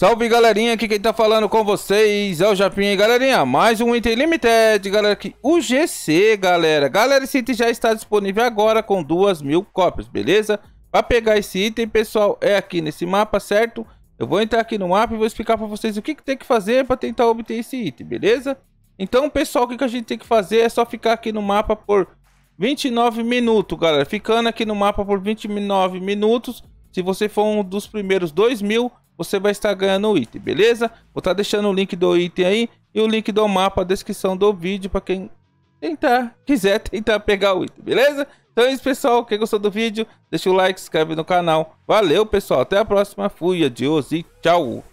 Salve galerinha, aqui quem tá falando com vocês é o Japinha. galerinha, mais um Item Limited, galera, aqui, o GC, galera. Galera, esse item já está disponível agora com duas mil cópias, beleza? Pra pegar esse item, pessoal, é aqui nesse mapa, certo? Eu vou entrar aqui no mapa e vou explicar pra vocês o que, que tem que fazer pra tentar obter esse item, beleza? Então, pessoal, o que, que a gente tem que fazer é só ficar aqui no mapa por 29 minutos, galera. Ficando aqui no mapa por 29 minutos, se você for um dos primeiros dois mil você vai estar ganhando o item, beleza? Vou estar tá deixando o link do item aí e o link do mapa na descrição do vídeo para quem tentar, quiser tentar pegar o item, beleza? Então é isso, pessoal. Quem gostou do vídeo, deixa o like, se inscreve no canal. Valeu, pessoal. Até a próxima. Fui, adios e tchau.